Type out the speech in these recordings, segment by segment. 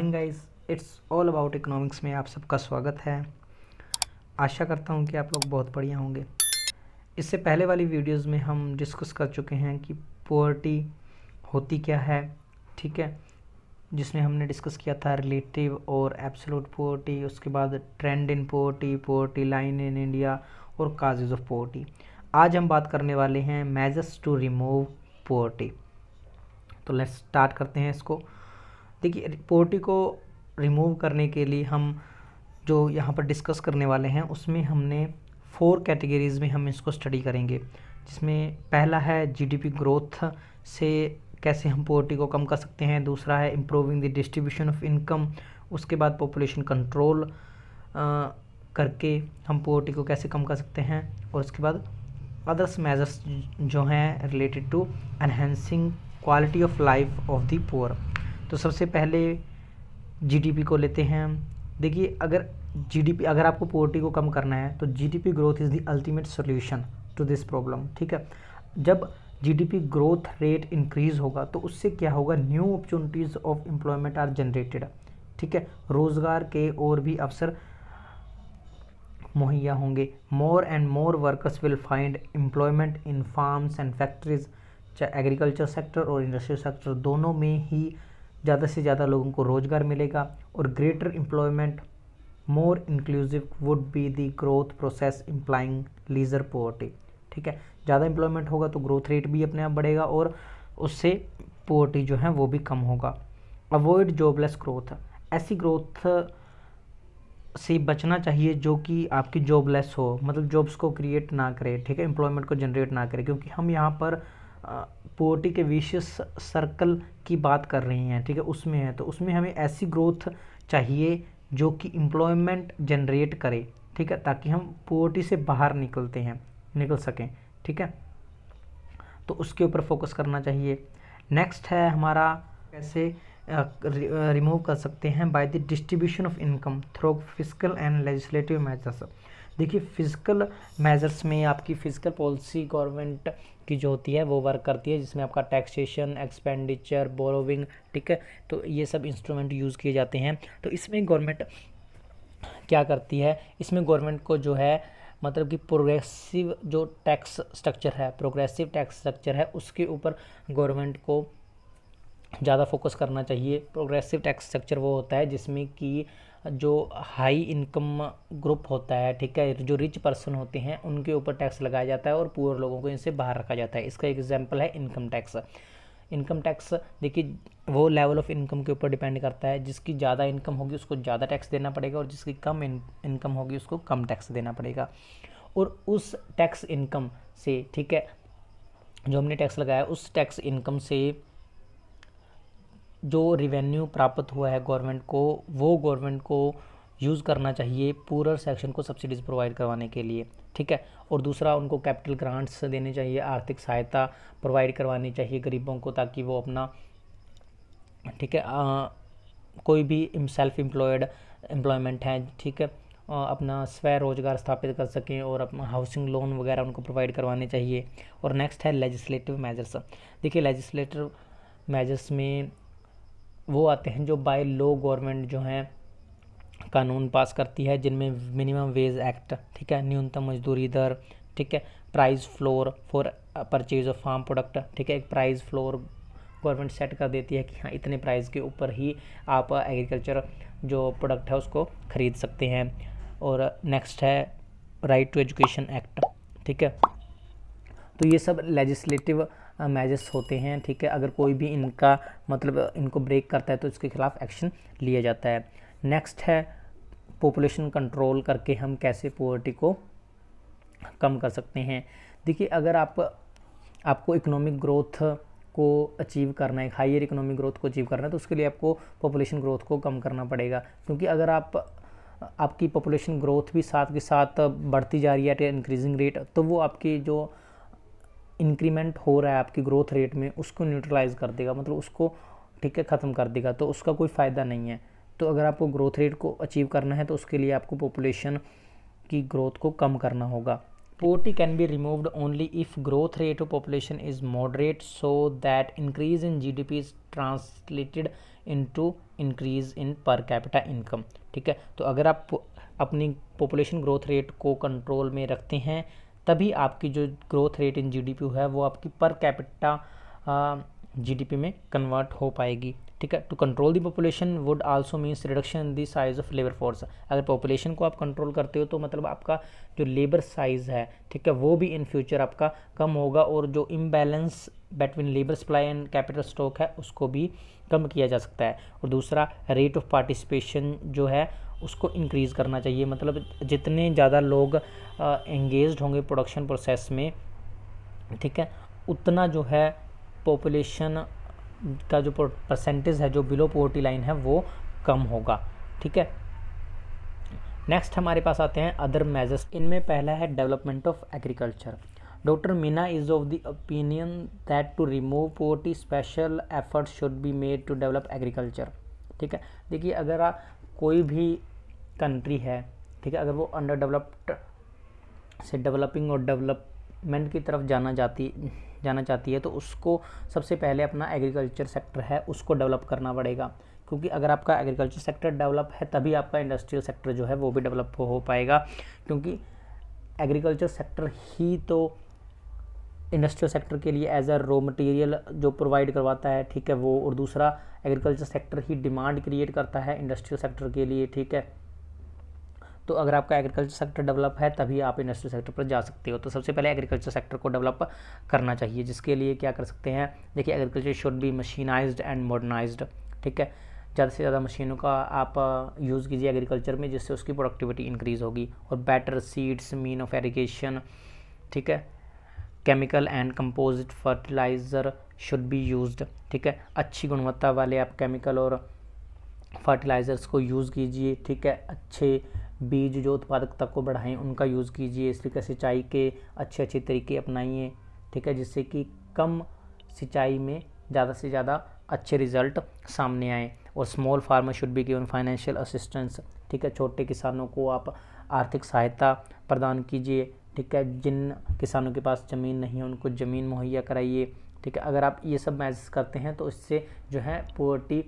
morning guys it's all about economics में आप सबका स्वागत है आशा करता हूँ कि आप लोग बहुत बढ़िया होंगे इससे पहले वाली वीडियोस में हम डिस्कस कर चुके हैं कि पोअर्टी होती क्या है ठीक है जिसमें हमने डिस्कस किया था रिलेटिव और एब्सोलूट पोअर्टी उसके बाद trend in poverty poverty line in India और काजेज ऑफ पोअर्टी आज हम बात करने वाले हैं मेजर्स टू रिमूव पोअर्टी तो लेट्स स्टार्ट करते हैं इसको देखिए पोवर्टी को रिमूव करने के लिए हम जो यहाँ पर डिस्कस करने वाले हैं उसमें हमने फोर कैटेगरीज़ में हम इसको स्टडी करेंगे जिसमें पहला है जीडीपी ग्रोथ से कैसे हम पोवर्टी को कम कर सकते हैं दूसरा है improving the distribution of income उसके बाद पॉपुलेशन कंट्रोल करके हम पोवर्टी को कैसे कम कर सकते हैं और उसके बाद अदर्स मेजर्स जो हैं related to enhancing quality of life of the poor तो सबसे पहले जीडीपी को लेते हैं हम देखिए अगर जीडीपी अगर आपको पोवर्टी को कम करना है तो GDP growth is the ultimate solution to this problem ठीक है जब जीडीपी ग्रोथ रेट इंक्रीज होगा तो उससे क्या होगा new opportunities of employment are generated ठीक है रोज़गार के और भी अवसर मुहैया होंगे more and more workers will find employment in farms and factories चाहे एग्रीकल्चर सेक्टर और इंडस्ट्रियल सेक्टर दोनों में ही ज़्यादा से ज़्यादा लोगों को रोज़गार मिलेगा और greater employment more inclusive would be the growth process implying lesser poverty ठीक है ज़्यादा एम्प्लॉयमेंट होगा तो ग्रोथ रेट भी अपने आप बढ़ेगा और उससे पोवर्टी जो है वो भी कम होगा अवॉइड जॉबलेस ग्रोथ ऐसी ग्रोथ से बचना चाहिए जो कि आपकी जॉबलेस हो मतलब जॉब्स को क्रिएट ना करे ठीक है एम्प्लॉयमेंट को जनरेट ना करे क्योंकि हम यहाँ पर पोर्टी के विशेष सर्कल की बात कर रही हैं ठीक है उसमें है तो उसमें हमें ऐसी ग्रोथ चाहिए जो कि एम्प्लॉयमेंट जनरेट करे ठीक है ताकि हम पोवर्टी से बाहर निकलते हैं निकल सकें ठीक है तो उसके ऊपर फोकस करना चाहिए नेक्स्ट है हमारा कैसे रिमूव कर सकते हैं by the distribution of income through physical and legislative measures देखिए फिजिकल मेजर्स में आपकी फिजिकल पॉलिसी गवर्नमेंट की जो होती है वो वर्क करती है जिसमें आपका टैक्सेशन एक्सपेंडिचर बोरोविंग ठीक है तो ये सब इंस्ट्रूमेंट यूज़ किए जाते हैं तो इसमें गवर्नमेंट क्या करती है इसमें गवर्नमेंट को जो है मतलब कि प्रोग्रेसिव जो टैक्स स्ट्रक्चर है प्रोग्रेसिव टैक्स स्ट्रक्चर है उसके ऊपर गवर्नमेंट को ज़्यादा फोकस करना चाहिए प्रोग्रेसिव टैक्स स्ट्रक्चर वो होता है जिसमें कि जो हाई इनकम ग्रुप होता है ठीक है जो रिच पर्सन होते हैं उनके ऊपर टैक्स लगाया जाता है और पुअर लोगों को इनसे बाहर रखा जाता है इसका एग्जाम्पल है इनकम टैक्स इनकम टैक्स देखिए वो लेवल ऑफ इनकम के ऊपर डिपेंड करता है जिसकी ज़्यादा इनकम होगी उसको ज़्यादा टैक्स देना पड़ेगा और जिसकी कम इनकम होगी उसको कम टैक्स देना पड़ेगा और उस टैक्स इनकम से ठीक है जो हमने टैक्स लगाया उस टैक्स इनकम से जो रिवेन्यू प्राप्त हुआ है गवर्नमेंट को वो गवर्नमेंट को यूज़ करना चाहिए पूरा सेक्शन को सब्सिडीज़ प्रोवाइड करवाने के लिए ठीक है और दूसरा उनको कैपिटल ग्रांट्स देने चाहिए आर्थिक सहायता प्रोवाइड करवानी चाहिए गरीबों को ताकि वो अपना ठीक है आ, कोई भी सेल्फ एम्प्लॉयड एम्प्लॉयमेंट है ठीक है आ, अपना स्वय रोजगार स्थापित कर सकें और अपना हाउसिंग लोन वगैरह उनको प्रोवाइड करवाने चाहिए और नेक्स्ट है लेजिस्लेटिव मेजर्स देखिए लेजिस्लेटिव मेजर्स में वो आते हैं जो बाय लो गवर्नमेंट जो हैं कानून पास करती है जिनमें मिनिमम वेज एक्ट ठीक है न्यूनतम मजदूरी दर ठीक है price floor for purchase of farm product ठीक है एक प्राइस फ्लोर गवर्नमेंट सेट कर देती है कि हाँ इतने प्राइस के ऊपर ही आप एग्रीकल्चर जो प्रोडक्ट है उसको ख़रीद सकते हैं और नेक्स्ट है राइट टू एजुकेशन एक्ट ठीक है तो ये सब लेजिस्लेटिव मैजेस होते हैं ठीक है अगर कोई भी इनका मतलब इनको ब्रेक करता है तो इसके खिलाफ एक्शन लिया जाता है नेक्स्ट है पॉपुलेशन कंट्रोल करके हम कैसे पोवर्टी को कम कर सकते हैं देखिए अगर आप आपको इकोनॉमिक ग्रोथ को अचीव करना है हाइयर इकोनॉमिक ग्रोथ को अचीव करना है तो उसके लिए आपको पॉपुलेशन ग्रोथ को कम करना पड़ेगा क्योंकि अगर आप आपकी पॉपुलेशन ग्रोथ भी साथ के साथ बढ़ती जा रही है एट इंक्रीजिंग रेट तो वो आपकी जो इंक्रीमेंट हो रहा है आपकी ग्रोथ रेट में उसको न्यूट्रलाइज कर देगा मतलब उसको ठीक है ख़त्म कर देगा तो उसका कोई फ़ायदा नहीं है तो अगर आपको ग्रोथ रेट को अचीव करना है तो उसके लिए आपको पॉपुलेशन की ग्रोथ को कम करना होगा poverty can be removed only if growth rate of population is moderate so that increase in G D P is translated into increase in per capita income ठीक है तो अगर आप अपनी पॉपुलेशन ग्रोथ रेट को control में रखते हैं तभी आपकी जो ग्रोथ रेट इन जीडीपी है वो आपकी पर कैपिटा जीडीपी में कन्वर्ट हो पाएगी ठीक है to control the population would also means reduction in the size of labour force अगर पॉपुलेशन को आप कंट्रोल करते हो तो मतलब आपका जो लेबर साइज है ठीक है वो भी इन फ्यूचर आपका कम होगा और जो imbalance between labour supply and capital stock है उसको भी कम किया जा सकता है और दूसरा रेट ऑफ पार्टिसिपेशन जो है उसको इंक्रीज़ करना चाहिए मतलब जितने ज़्यादा लोग एंगेज होंगे प्रोडक्शन प्रोसेस में ठीक है उतना जो है पॉपुलेशन का जो परसेंटेज है जो बिलो पोवर्टी लाइन है वो कम होगा ठीक है नेक्स्ट हमारे पास आते हैं अदर मेजर्स इनमें पहला है डेवलपमेंट ऑफ एग्रीकल्चर डॉक्टर मीना is of the opinion that to remove poverty special effort should be made to develop agriculture ठीक है देखिए अगर आप कोई भी कंट्री है ठीक है अगर वो अंडर डेवलप्ड से डेवलपिंग और डेवलपमेंट की तरफ जाना जाती जाना चाहती है तो उसको सबसे पहले अपना एग्रीकल्चर सेक्टर है उसको डेवलप करना पड़ेगा क्योंकि अगर आपका एग्रीकल्चर सेक्टर डेवलप है तभी आपका इंडस्ट्रियल सेक्टर जो है वो भी डेवलप हो पाएगा क्योंकि एग्रीकल्चर सेक्टर ही तो इंडस्ट्रियल सेक्टर के लिए एज अ रॉ मटेरियल जो प्रोवाइड करवाता है ठीक है वो और दूसरा एग्रीकल्चर सेक्टर ही डिमांड क्रिएट करता है इंडस्ट्रियल सेक्टर के लिए ठीक है तो अगर आपका एग्रीकल्चर सेक्टर डेवलप है तभी आप इंडस्ट्रियल सेक्टर पर जा सकते हो तो सबसे पहले एग्रीकल्चर सेक्टर को डेवलप करना चाहिए जिसके लिए क्या कर सकते हैं देखिए agriculture should be mechanise and modernise ठीक है ज़्यादा से ज़्यादा मशीनों का आप यूज़ कीजिए एग्रीकल्चर में जिससे उसकी प्रोडक्टिविटी इंक्रीज़ होगी और better seeds mean of irrigation ठीक है chemical and composite fertiliser should be used ठीक है अच्छी गुणवत्ता वाले आप केमिकल और फर्टिलाइज़र्स को यूज़ कीजिए ठीक है अच्छे बीज जो उत्पादकता को बढ़ाएं उनका यूज़ कीजिए इस तरीके सिंचाई के अच्छे अच्छे तरीके अपनाइए ठीक है जिससे कि कम सिंचाई में ज़्यादा से ज़्यादा अच्छे रिजल्ट सामने आए और small farmer should be given financial assistance ठीक है छोटे किसानों को आप आर्थिक सहायता प्रदान कीजिए ठीक है जिन किसानों के पास ज़मीन नहीं है उनको ज़मीन मुहैया कराइए ठीक है अगर आप ये सब मैसेज करते हैं तो इससे जो है पोवर्टी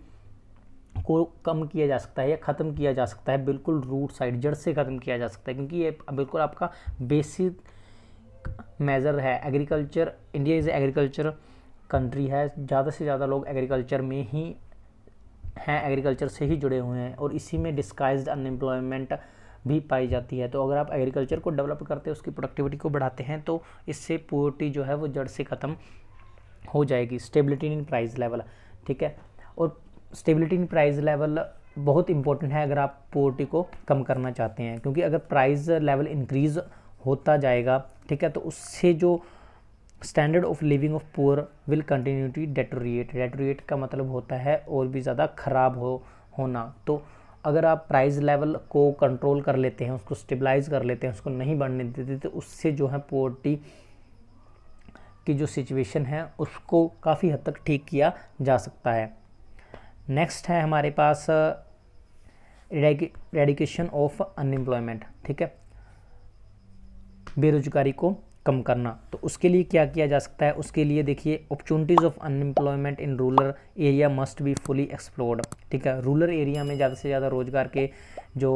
को कम किया जा सकता है या ख़त्म किया जा सकता है बिल्कुल रूट साइड जड़ से ख़त्म किया जा सकता है क्योंकि ये बिल्कुल आपका बेसिक मेज़र है agriculture India is agriculture country है ज़्यादा से ज़्यादा लोग एग्रीकल्चर में ही हैं एग्रीकल्चर से ही जुड़े हुए हैं और इसी में डिस्काइज अनएम्प्लॉयमेंट भी पाई जाती है तो अगर आप एग्रीकल्चर को डेवलप करते हैं उसकी प्रोडक्टिविटी को बढ़ाते हैं तो इससे पोवर्टी जो है वो जड़ से ख़त्म हो जाएगी स्टेबिलिटी इन प्राइस लेवल ठीक है और स्टेबिलिटी इन प्राइस लेवल बहुत इंपॉर्टेंट है अगर आप पोर्टी को कम करना चाहते हैं क्योंकि अगर प्राइस लेवल इंक्रीज होता जाएगा ठीक है तो उससे जो standard of living of poor will continue to deteriorate deteriorate का मतलब होता है और भी ज़्यादा ख़राब हो होना तो अगर आप प्राइस लेवल को कंट्रोल कर लेते हैं उसको स्टेबलाइज कर लेते हैं उसको नहीं बढ़ने देते तो उससे जो है पोवर्टी की जो सिचुएशन है उसको काफ़ी हद तक ठीक किया जा सकता है नेक्स्ट है हमारे पास रेडिकेशन ऑफ अनएम्प्लॉयमेंट ठीक है बेरोजगारी को कम करना तो उसके लिए क्या किया जा सकता है उसके लिए देखिए opportunities of unemployment in rural area must be fully explored ठीक है रूरल एरिया में ज़्यादा से ज़्यादा रोज़गार के जो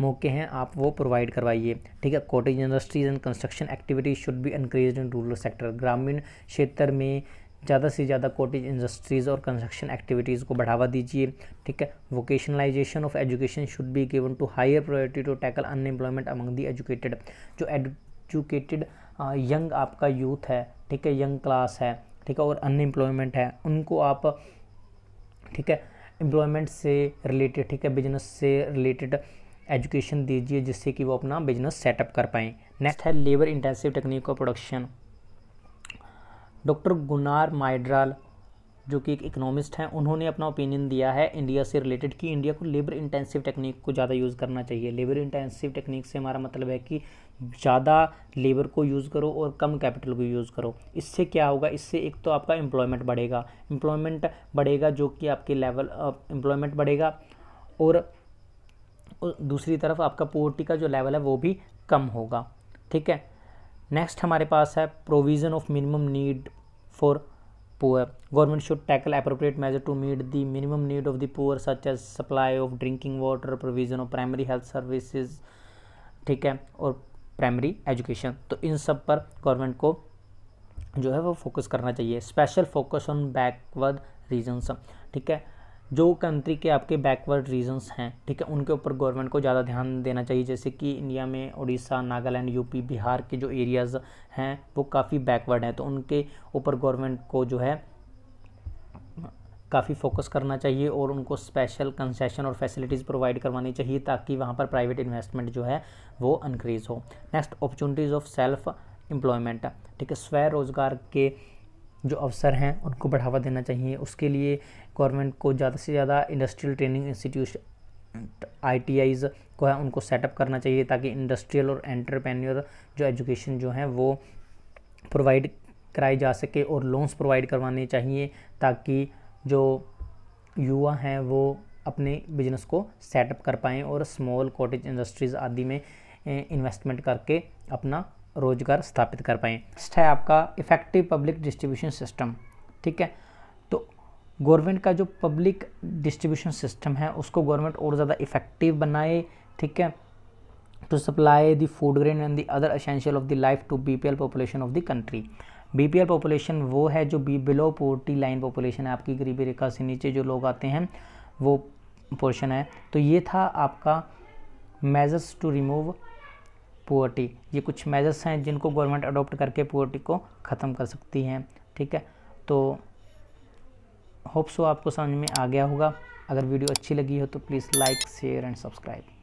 मौके हैं आप वो प्रोवाइड करवाइए ठीक है cottage industries and construction activities should be increase in rural sector ग्रामीण क्षेत्र में ज़्यादा से ज़्यादा कॉटेज इंडस्ट्रीज़ और कंस्ट्रक्शन एक्टिविटीज़ को बढ़ावा दीजिए ठीक है vocationalisation of education should be given to higher priority to tackle unemployment among the educated जो एजुकेटेड यंग आपका यूथ है ठीक है यंग क्लास है ठीक है और अनएम्प्लॉयमेंट है उनको आप ठीक है एम्प्लॉयमेंट से रिलेटेड ठीक है बिजनेस से रिलेटेड एजुकेशन दीजिए जिससे कि वो अपना बिजनेस सेटअप कर पाएँ नेक्स्ट है labour intensive technique of production doctor Gunnar Myrdal जो कि एक इकोनॉमिस्ट हैं उन्होंने अपना ओपिनियन दिया है इंडिया से रिलेटेड कि इंडिया को लेबर इंटेंसिव टेक्निक को ज़्यादा यूज़ करना चाहिए लेबर इंटेंसिव टेक्निक से हमारा मतलब है कि ज़्यादा लेबर को यूज़ करो और कम कैपिटल को यूज़ करो इससे क्या होगा इससे एक तो आपका एम्प्लॉयमेंट बढ़ेगा एम्प्लॉयमेंट बढ़ेगा जो कि आपके लेवल एम्प्लॉयमेंट बढ़ेगा और दूसरी तरफ आपका पोवर्टी का जो लेवल है वो भी कम होगा ठीक है नेक्स्ट हमारे पास है provision of minimum need for poor government should tackle appropriate measure to meet the minimum need of the poor such as supply of drinking water provision of primary health services ठीक है और primary education तो इन सब पर government को जो है वो फोकस करना चाहिए special focus on backward regions ठीक है जो कंट्री के आपके बैकवर्ड रीजन्स हैं ठीक है उनके ऊपर गवर्नमेंट को ज़्यादा ध्यान देना चाहिए जैसे कि इंडिया में उड़ीसा नागालैंड यूपी बिहार के जो एरियाज़ हैं वो काफ़ी बैकवर्ड हैं तो उनके ऊपर गवर्नमेंट को जो है काफ़ी फोकस करना चाहिए और उनको स्पेशल कंसेशन और फैसिलिटीज़ प्रोवाइड करवानी चाहिए ताकि वहाँ पर प्राइवेट इन्वेस्टमेंट जो है वो इनक्रीज़ हो next opportunities of self employment ठीक है रोजगार के जो अवसर हैं उनको बढ़ावा देना चाहिए उसके लिए गवर्नमेंट को ज़्यादा से ज़्यादा इंडस्ट्रियल ट्रेनिंग इंस्टीट्यूशन आई को है उनको सेटअप करना चाहिए ताकि इंडस्ट्रियल और एंटरप्रेन्योर जो एजुकेशन जो है वो प्रोवाइड कराई जा सके और लोन्स प्रोवाइड करवाने चाहिए ताकि जो युवा हैं वो अपने बिजनेस को सेटअप कर पाएँ और स्मॉल कॉटेज इंडस्ट्रीज़ आदि में इन्वेस्टमेंट करके अपना रोजगार स्थापित कर पाएँ नेक्स्ट है आपका इफेक्टिव पब्लिक डिस्ट्रीब्यूशन सिस्टम ठीक है तो गवर्नमेंट का जो पब्लिक डिस्ट्रीब्यूशन सिस्टम है उसको गवर्नमेंट और ज़्यादा इफेक्टिव बनाए ठीक है to supply the food grain and the other essential of the life to B P L population of the country B P L population वो है जो be below poverty line population है आपकी गरीबी रेखा से नीचे जो लोग आते हैं वो पोर्शन है तो ये था आपका मेजर्स टू रिमूव पुअर्टी ये कुछ मेजर्स हैं जिनको गवर्नमेंट अडोप्ट करके पुअर्टी को ख़त्म कर सकती हैं ठीक है तो होप्स वो आपको समझ में आ गया होगा अगर वीडियो अच्छी लगी हो तो please like share and subscribe